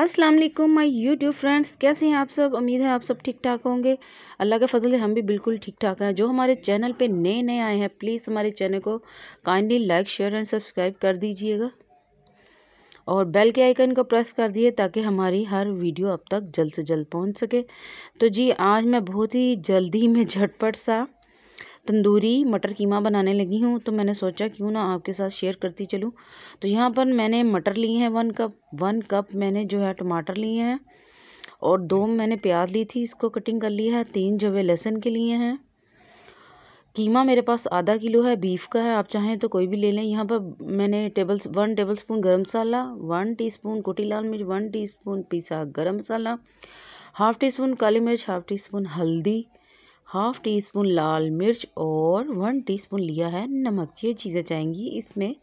अस्सलाम वालेकुम my YouTube friends कैसे हैं आप सब उम्मीद है आप सब ठीक ठाक होंगे अल्लाह के फजल हम भी बिल्कुल ठीक ठाक हैं जो हमारे चैनल पे नए नए आए हैं प्लीज़ हमारे चैनल को kindly like share and subscribe कर दीजिएगा और बेल के आइकन को प्रेस कर दिए ताकि हमारी हर वीडियो अब तक जल्द से जल्द पहुँच सके तो जी आज मैं बहुत ही जल्दी में झटपट सा तंदूरी मटर कीमा बनाने लगी हूँ तो मैंने सोचा क्यों ना आपके साथ शेयर करती चलूँ तो यहाँ पर मैंने मटर लिए हैं वन कप वन कप मैंने जो है टमाटर लिए हैं और दो मैंने प्याज ली थी इसको कटिंग कर लिया है तीन जवे लहसुन के लिए हैं कीमा मेरे पास आधा किलो है बीफ का है आप चाहें तो कोई भी ले लें यहाँ पर मैंने टेबल वन टेबल स्पून गर्म मसाला वन टी स्पून कुटी लाल मिर्च वन टी स्पून पीसा गर्म मसाला हाफ़ टी स्पून काली मिर्च हाफ़ टी स्पून हल्दी हाफ टी स्पून लाल मिर्च और वन टीस्पून लिया है नमक ये चीज़ें जाएंगी इसमें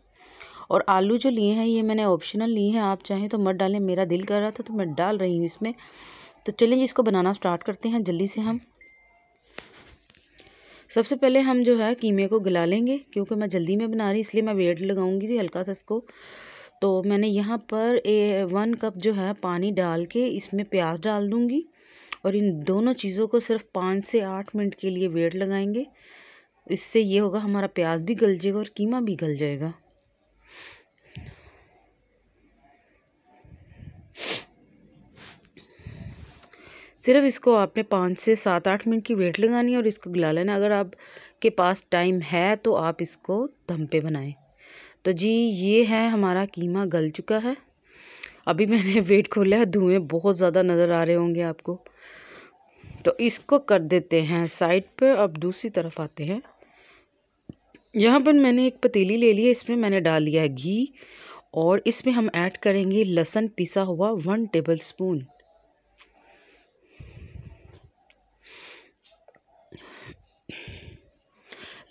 और आलू जो लिए हैं ये मैंने ऑप्शनल लिए हैं आप चाहें तो मत डालें मेरा दिल कर रहा था तो मैं डाल रही हूँ इसमें तो चलिए इसको बनाना स्टार्ट करते हैं जल्दी से हम सबसे पहले हम जो है कीमे को गला लेंगे क्योंकि मैं जल्दी में बना रही इसलिए मैं वेट लगाऊंगी हल्का सा इसको तो मैंने यहाँ पर ए वन कप जो है पानी डाल के इसमें प्याज डाल दूँगी और इन दोनों चीज़ों को सिर्फ पाँच से आठ मिनट के लिए वेट लगाएंगे इससे ये होगा हमारा प्याज भी गल जाएगा और कीमा भी गल जाएगा सिर्फ इसको आपने पाँच से सात आठ मिनट की वेट लगानी है और इसको गला लेना अगर आप के पास टाइम है तो आप इसको दम पे बनाएं तो जी ये है हमारा कीमा गल चुका है अभी मैंने वेट खोला है धुएँ बहुत ज़्यादा नज़र आ रहे होंगे आपको तो इसको कर देते हैं साइड पे अब दूसरी तरफ आते हैं यहाँ पर मैंने एक पतीली ले ली है इसमें मैंने डाल लिया है घी और इसमें हम ऐड करेंगे लहसन पिसा हुआ वन टेबल स्पून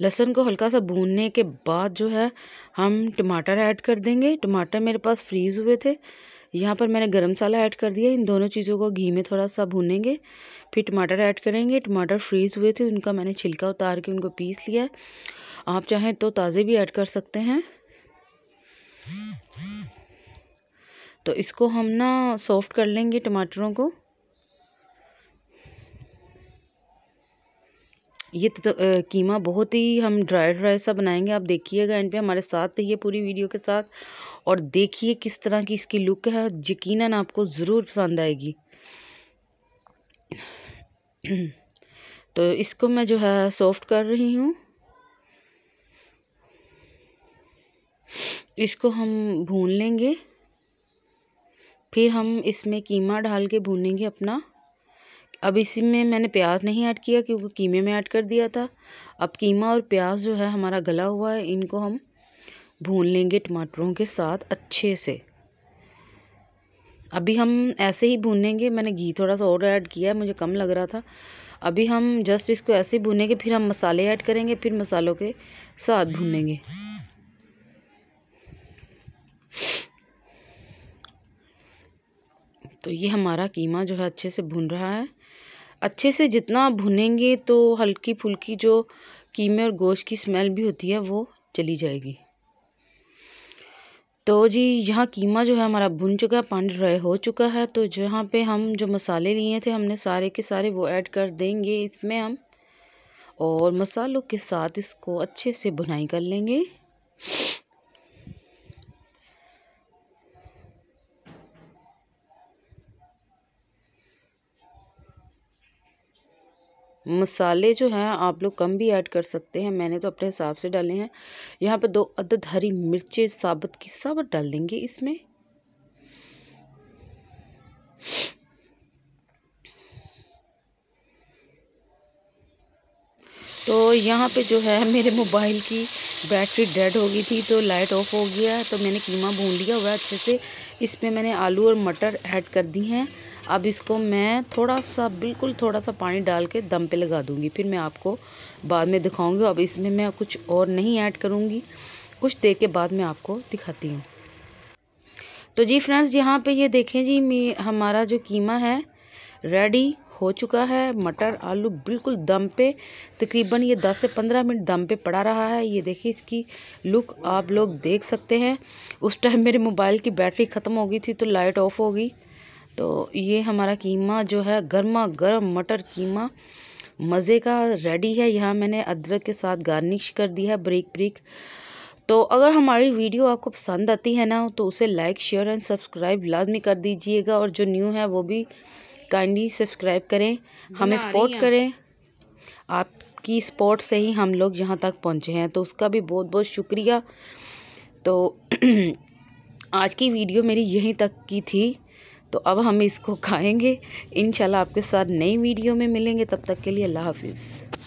लहसुन को हल्का सा भूनने के बाद जो है हम टमाटर ऐड कर देंगे टमाटर मेरे पास फ्रीज़ हुए थे यहाँ पर मैंने गरम मसाला ऐड कर दिया इन दोनों चीज़ों को घी में थोड़ा सा भूनेंगे फिर टमाटर ऐड करेंगे टमाटर फ्रीज़ हुए थे उनका मैंने छिलका उतार के उनको पीस लिया आप चाहें तो ताज़े भी ऐड कर सकते हैं तो इसको हम ना सॉफ्ट कर लेंगे टमाटरों को ये तो, कीमा बहुत ही हम ड्राई ड्राई सा बनाएंगे आप देखिएगा एंड पे हमारे साथ रहिए पूरी वीडियो के साथ और देखिए किस तरह की इसकी लुक है यकीनन आपको ज़रूर पसंद आएगी तो इसको मैं जो है सॉफ्ट कर रही हूँ इसको हम भून लेंगे फिर हम इसमें कीमा डाल के भूनेंगे अपना अब इसमें मैंने प्याज नहीं ऐड किया क्योंकि कीमे में ऐड कर दिया था अब कीमा और प्याज जो है हमारा गला हुआ है इनको हम भून लेंगे टमाटरों के साथ अच्छे से अभी हम ऐसे ही भूनेंगे मैंने घी थोड़ा सा और ऐड किया है मुझे कम लग रहा था अभी हम जस्ट इसको ऐसे ही भूनेंगे फिर हम मसाले ऐड करेंगे फिर मसालों के साथ भूनेंगे तो ये हमारा कीमा जो है अच्छे से भून रहा है अच्छे से जितना भुनेंगे तो हल्की फुल्की जो कीमे और गोश्त की स्मेल भी होती है वो चली जाएगी तो जी यहाँ कीमा जो है हमारा भुन चुका है पानी ड्राई हो चुका है तो जहाँ पे हम जो मसाले लिए थे हमने सारे के सारे वो ऐड कर देंगे इसमें हम और मसालों के साथ इसको अच्छे से भुनाई कर लेंगे मसाले जो हैं आप लोग कम भी ऐड कर सकते हैं मैंने तो अपने हिसाब से डाले हैं यहाँ पर दो अदद हरी मिर्चें साबुत की साबुत डाल देंगे इसमें तो यहाँ पे जो है मेरे मोबाइल की बैटरी डेड हो गई थी तो लाइट ऑफ हो गया तो मैंने कीमा भून लिया हुआ अच्छे से इसमें मैंने आलू और मटर ऐड कर दी हैं अब इसको मैं थोड़ा सा बिल्कुल थोड़ा सा पानी डाल के दम पे लगा दूँगी फिर मैं आपको बाद में दिखाऊँगी अब इसमें मैं कुछ और नहीं ऐड करूँगी कुछ देर के बाद मैं आपको दिखाती हूँ तो जी फ्रेंड्स यहाँ पे ये देखें जी हमारा जो कीमा है रेडी हो चुका है मटर आलू बिल्कुल दम पे तकरीबन ये 10 से 15 मिनट दम पे पड़ा रहा है ये देखिए इसकी लुक आप लोग देख सकते हैं उस टाइम मेरे मोबाइल की बैटरी ख़त्म हो गई थी तो लाइट ऑफ हो गई तो ये हमारा कीमा जो है गर्मा गर्म मटर कीमा मज़े का रेडी है यहाँ मैंने अदरक के साथ गार्निश कर दिया है ब्रेक ब्रेक तो अगर हमारी वीडियो आपको पसंद आती है ना तो उसे लाइक शेयर एंड सब्सक्राइब लाजमी कर दीजिएगा और जो न्यू है वो भी काइंडली सब्सक्राइब करें हमें सपोर्ट करें आपकी सपोर्ट से ही हम लोग यहाँ तक पहुँचे हैं तो उसका भी बहुत बहुत शुक्रिया तो आज की वीडियो मेरी यहीं तक की थी तो अब हम इसको खाएंगे इनशाला आपके साथ नई वीडियो में मिलेंगे तब तक के लिए अल्लाह हाफिज़